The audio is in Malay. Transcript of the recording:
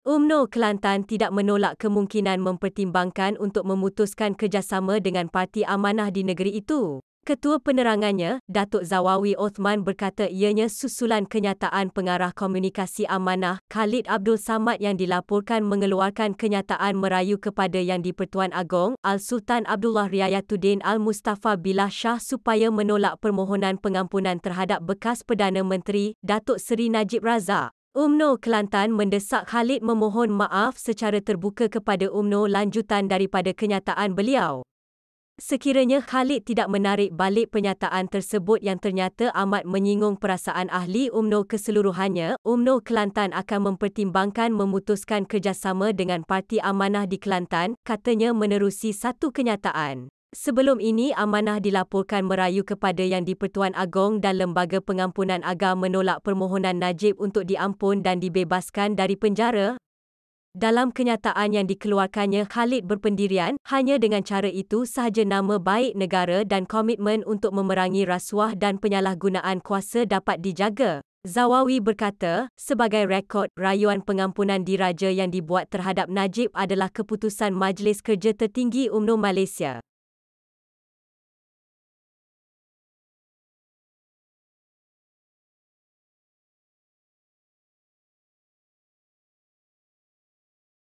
UMNO Kelantan tidak menolak kemungkinan mempertimbangkan untuk memutuskan kerjasama dengan Parti Amanah di negeri itu. Ketua penerangannya, Datuk Zawawi Othman berkata ianya susulan kenyataan pengarah komunikasi amanah Khalid Abdul Samad yang dilaporkan mengeluarkan kenyataan merayu kepada Yang di-Pertuan Agong Al-Sultan Abdullah Riayatuddin Al-Mustafa Billah Shah supaya menolak permohonan pengampunan terhadap bekas Perdana Menteri Datuk Seri Najib Razak. UMNO Kelantan mendesak Khalid memohon maaf secara terbuka kepada UMNO lanjutan daripada kenyataan beliau. Sekiranya Khalid tidak menarik balik penyataan tersebut yang ternyata amat menyinggung perasaan ahli UMNO keseluruhannya, UMNO Kelantan akan mempertimbangkan memutuskan kerjasama dengan Parti Amanah di Kelantan, katanya menerusi satu kenyataan. Sebelum ini amanah dilaporkan merayu kepada Yang di-Pertuan Agong dan Lembaga Pengampunan agar menolak permohonan Najib untuk diampun dan dibebaskan dari penjara. Dalam kenyataan yang dikeluarkannya Khalid berpendirian, hanya dengan cara itu sahaja nama baik negara dan komitmen untuk memerangi rasuah dan penyalahgunaan kuasa dapat dijaga. Zawawi berkata, sebagai rekod, rayuan pengampunan diraja yang dibuat terhadap Najib adalah keputusan Majlis Kerja Tertinggi UMNO Malaysia.